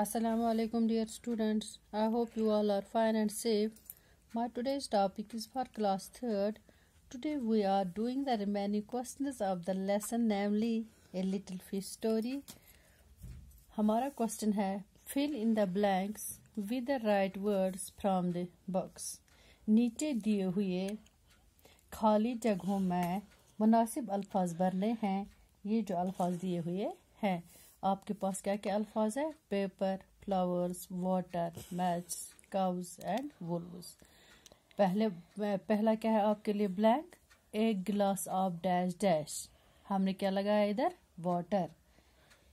Assalamu alaikum dear students I hope you all are fine and safe my today's topic is for class 3rd today we are doing the remaining questions of the lesson namely a little fish story हमारा question है fill in the blanks with the right words from the box नीचे दिए हुए खाली जगहों में मुनासिब अल्फाज भरने हैं ये जो अल्फाज दिए हुए हैं आपके पास क्या क्या अल्फाज है paper flowers water match cows and wolves पहले पहला क्या है आपके लिए ब्लैंक एक गिलास ऑफ डैश डैश हमने क्या लगाया इधर वाटर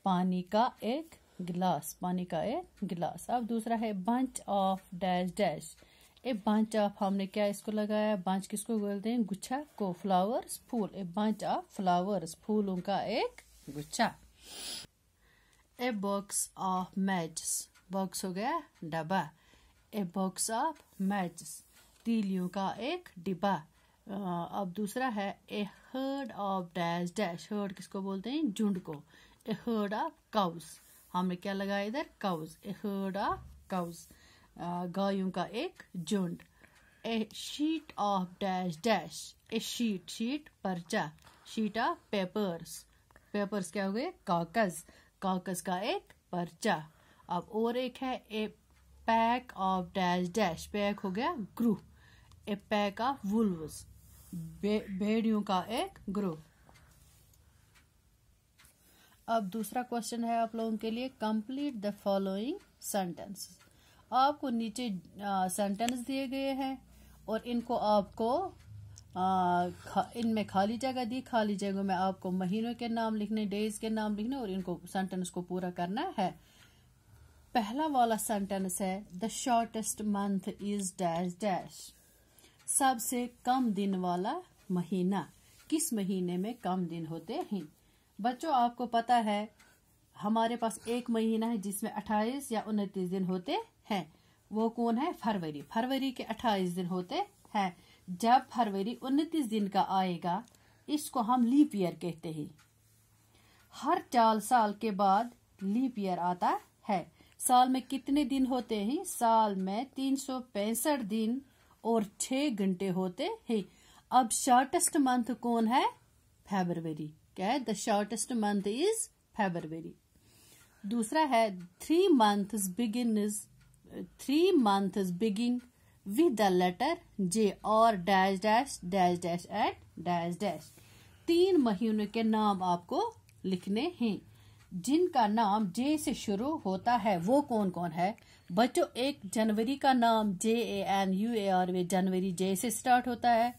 पानी का एक गिलास पानी का एक गिलास अब दूसरा है bunch of dash dash a bunch of हमने क्या इसको लगाया बंच किसको बोलते हैं गुच्छा को फ्लावर्स फूल ए बंच ऑफ फ्लावर्स फूलों का एक गुच्छा a box of matches box हो गया डब्बा ए बॉक्स ऑफ मैचेस तीलियों का एक डिब्बा अब दूसरा है a herd of dash dash herd किसको बोलते हैं झुंड को ए हर्ड ऑफ काउस हमने क्या लगाया इधर cows a herd of cows गायों का एक झुंड a sheet of dash dash a sheet sheet पर्चा शीट ऑफ पेपर्स पेपर्स क्या हो गए कागज कॉकस का एक पर्चा अब और एक है a pack of dash dash pack हो गया group a pack of wolves भेड़ियों का एक ग्रुप अब दूसरा क्वेश्चन है आप लोगों के लिए कंप्लीट द फॉलोइंग सेंटेंस आपको नीचे सेंटेंस दिए गए हैं और इनको आपको इनमें खाली जगह दी खाली जगह में आपको महीनों के नाम लिखने डेज के नाम लिखने और इनको सेंटेंस को पूरा करना है पहला वाला सेंटेंस है the shortest month is dash dash सबसे कम दिन वाला महीना किस महीने में कम दिन होते हैं बच्चों आपको पता है हमारे पास एक महीना है जिसमें अट्ठाईस या उनतीस दिन होते हैं वो कौन है फरवरी फरवरी के अट्ठाईस दिन होते हैं जब फरवरी उनतीस दिन का आएगा इसको हम लीप ईयर कहते हैं हर चार साल के बाद लीप ईयर आता है साल में कितने दिन होते हैं साल में तीन सौ पैंसठ दिन और छह घंटे होते हैं अब शॉर्टेस्ट मंथ कौन है फेबरवरी क्या है the shortest month is February दूसरा है three month begin three month begin with the letter J और dash dash dash dash at dash dash तीन महीनों के नाम आपको लिखने हैं जिनका नाम जे से शुरू होता है वो कौन कौन है बच्चों एक जनवरी का नाम J A N U A R Y जनवरी जे से स्टार्ट होता है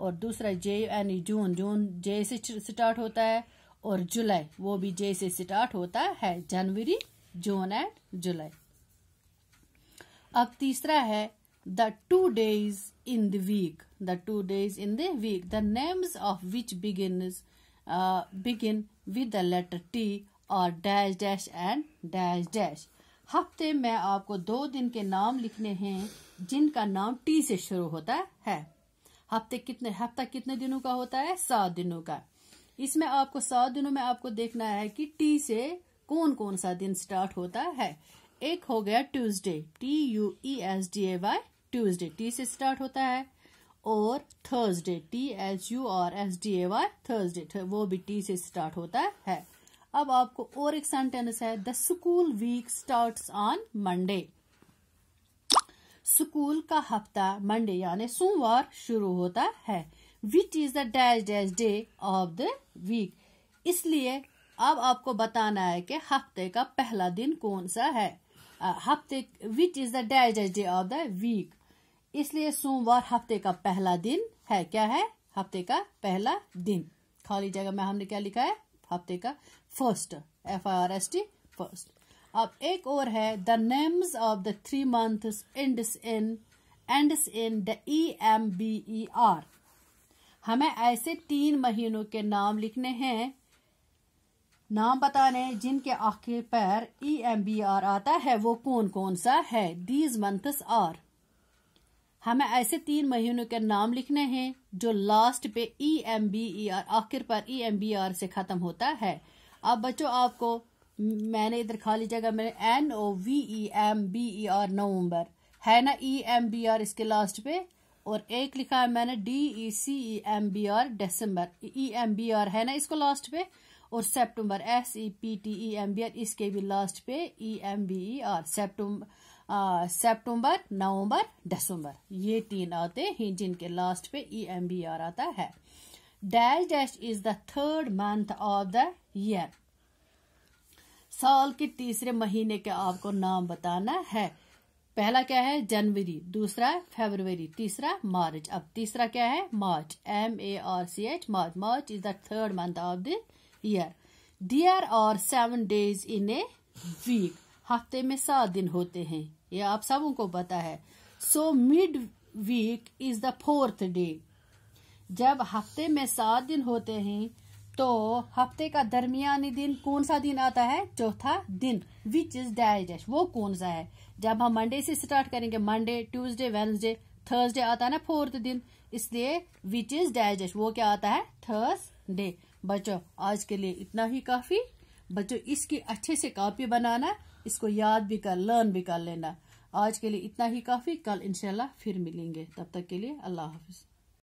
और दूसरा जे एन e, जून जून जे से स्टार्ट होता है और जुलाई वो भी जे से स्टार्ट होता है जनवरी जून एंड जुलाई अब तीसरा है the two days in the week the two days in the week the names of which begins uh, begin with the letter T और dash dash and dash dash हफ्ते में आपको दो दिन के नाम लिखने हैं जिनका नाम टी से शुरू होता है हफ्ते कितने हफ्ता कितने दिनों का होता है सात दिनों का इसमें आपको सात दिनों में आपको देखना है कि टी से कौन कौन सा दिन स्टार्ट होता है एक हो गया Tuesday T U E S D A Y Tuesday T से स्टार्ट होता है और Thursday T H U R S D A Y Thursday वो भी टी से स्टार्ट होता है अब आपको और एक सेंटेंस है the school week start on Monday school का हफ्ता मंडे यानी सोमवार शुरू होता है which is the dash dash day of the week इसलिए अब आपको बताना है कि हफ्ते का पहला दिन कौन सा है हफ्ते which is the dash dash day of the week इसलिए सोमवार हफ्ते का पहला दिन है क्या है हफ्ते का पहला दिन खाली जगह में हमने क्या लिखा है हफ्ते का first F I R S T first अब एक और है the names of the three month ends in ends in the E M B E R हमें ऐसे तीन महीनों के नाम लिखने हैं नाम बताने जिनके आखिर पर ई एम बी आर आता है वो कौन कौन सा है दीज मंथस आर हमें ऐसे तीन महीनों के नाम लिखने हैं जो लास्ट पे E M B E R आखिर पर ई एम बी आर से ख़त्म होता है अब बच्चों आपको मैंने इधर खाली जगह मैंने N O V E M B E R November है ना ई एम बी आर इसके लास्ट पे और एक लिखा है मैंने D E C E M B R December E M B R है ना इसको लास्ट पे और September S E P T E M B R इसके भी लास्ट पे E M B E R September सितंबर नवंबर दिसंबर ये तीन आते हैं जिनके लास्ट पे ई एम बी आर आता है dash dash is the third month of the year साल के तीसरे महीने के आपको नाम बताना है पहला क्या है जनवरी दूसरा फेबरवरी तीसरा मार्च अब तीसरा क्या है March M A R C H March March is the third month of the year there are seven days in a week हफ्ते में सात दिन होते हैं ये आप सबों को पता है so mid week is the fourth day जब हफ्ते में सात दिन होते हैं तो हफ्ते का दरमियानी दिन कौन सा दिन आता है चौथा दिन विच इज डैश वो कौन सा है जब हम मंडे से स्टार्ट करेंगे मंडे ट्यूसडे वेन्सडे थर्सडे आता है ना फोर्थ दिन इसलिए विच इज डैश वो क्या आता है थर्सडे बच्चों आज के लिए इतना ही काफी बच्चों इसकी अच्छे से कॉपी बनाना इसको याद भी कर लर्न भी कर लेना आज के लिए इतना ही काफ़ी कल इंशाल्लाह फिर मिलेंगे तब तक के लिए अल्लाह हाफिज़